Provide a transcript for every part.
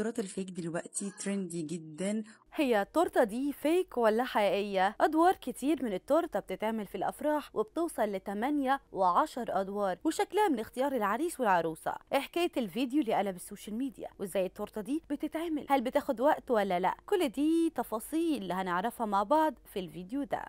التورته الفيك دلوقتي ترندي جدا هي التورته دي فيك ولا حقيقيه ادوار كتير من التورته بتتعمل في الافراح وبتوصل ل 8 و10 ادوار وشكلها من اختيار العريس والعروسه إيه حكايه الفيديو اللي قلب السوشيال ميديا وازاي التورته دي بتتعمل هل بتاخد وقت ولا لا كل دي تفاصيل هنعرفها مع بعض في الفيديو ده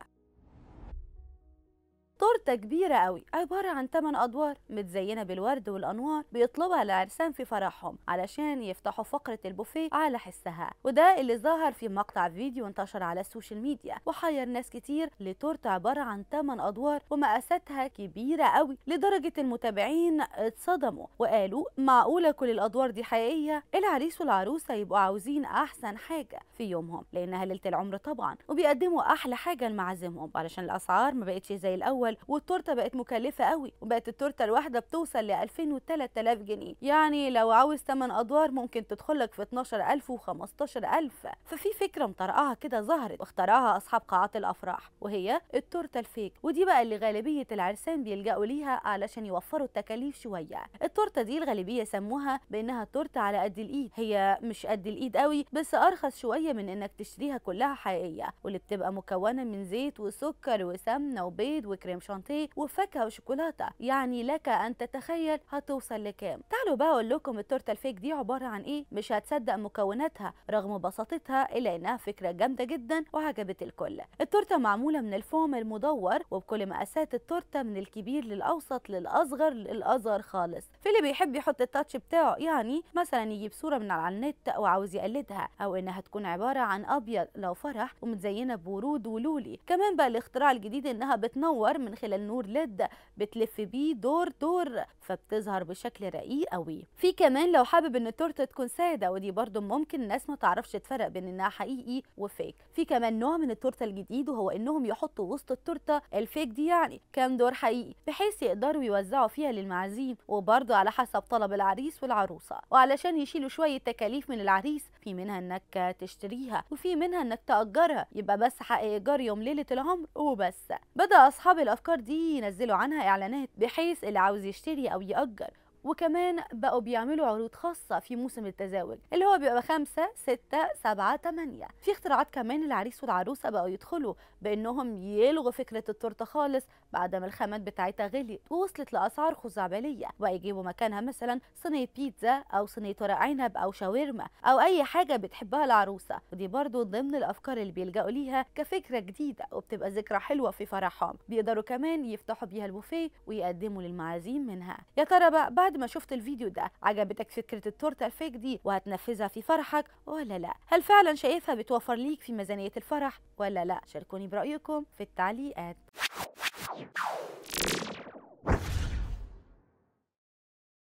تورته كبيره قوي عباره عن 8 ادوار متزينه بالورد والانوار بيطلبها العرسان في فرحهم علشان يفتحوا فقره البوفيه على حسها وده اللي ظهر في مقطع فيديو انتشر على السوشيال ميديا وحير ناس كتير لتورته عباره عن 8 ادوار ومقاساتها كبيره قوي لدرجه المتابعين اتصدموا وقالوا معقوله كل الادوار دي حقيقيه العريس والعروسه يبقوا عاوزين احسن حاجه في يومهم لانها ليله العمر طبعا وبيقدموا احلى حاجه لمعازيمهم علشان الاسعار ما بقتش زي الاول الاول والتورته بقت مكلفه قوي وبقت التورته الواحده بتوصل ل 2000 و 3000 جنيه يعني لو عاوز 8 ادوار ممكن تدخلك في 12000 و 15000 ففي فكره مطرقعه كده ظهرت واخترعها اصحاب قاعات الافراح وهي التورته الفيك ودي بقى اللي غالبيه العرسان بيلجأوا ليها علشان يوفروا التكاليف شويه التورته دي الغالبيه سموها بانها تورته على قد الايد هي مش قد الايد قوي بس ارخص شويه من انك تشتريها كلها حقيقيه واللي بتبقى مكونه من زيت وسكر وسمنه وبيض وكريم كريم وفاكهه وشوكولاته يعني لك ان تتخيل هتوصل لكام تعالوا بقى اقول لكم التورته الفيك دي عباره عن ايه مش هتصدق مكوناتها رغم بساطتها الا انها فكره جامده جدا وعجبت الكل التورته معموله من الفوم المدور وبكل مقاسات التورته من الكبير للاوسط للاصغر للاصغر خالص في اللي بيحب يحط التاتش بتاعه يعني مثلا يجيب صوره من على النت وعاوز يقلدها او انها تكون عباره عن ابيض لو فرح ومتزينه بورود ولولي كمان بقى الاختراع الجديد انها بتنور من من خلال نور ليد بتلف بيه دور دور فبتظهر بشكل رقيق قوي في كمان لو حابب ان التورته تكون ساده ودي برده ممكن الناس ما تعرفش تفرق بين انها حقيقي وفيك في كمان نوع من التورته الجديد وهو انهم يحطوا وسط التورته الفيك دي يعني كام دور حقيقي بحيث يقدروا يوزعوا فيها للمعازيم وبرده على حسب طلب العريس والعروسه وعلشان يشيلوا شويه تكاليف من العريس في منها انك تشتريها وفي منها انك تاجرها يبقى بس حق ايجار يوم ليله العمر وبس بدا اصحاب الأفكار الافكار دي ينزلوا عنها اعلانات بحيث اللي عاوز يشتري او ياجر وكمان بقوا بيعملوا عروض خاصة في موسم التزاوج اللي هو بيبقى خمسة ستة سبعة تمانية في اختراعات كمان العريس والعروسة بقوا يدخلوا بأنهم يلغوا فكرة التورتة خالص بعد ما الخامات بتاعتها غليت ووصلت لأسعار خزعبلية ويجيبوا مكانها مثلا صينية بيتزا أو صينية ورق عنب أو شاورما أو أي حاجة بتحبها العروسة ودي برضو ضمن الأفكار اللي بيلجأوا ليها كفكرة جديدة وبتبقى ذكرى حلوة في فرحهم بيقدروا كمان يفتحوا بيها البوفيه ويقدموا للمعازيم منها يا ترى بقى بعد ما شفت الفيديو ده عجبتك فكرة التورتة الفيك دي وهتنفذها في فرحك ولا لا هل فعلا شايفها بتوفر ليك في ميزانية الفرح ولا لا شاركوني برأيكم في التعليقات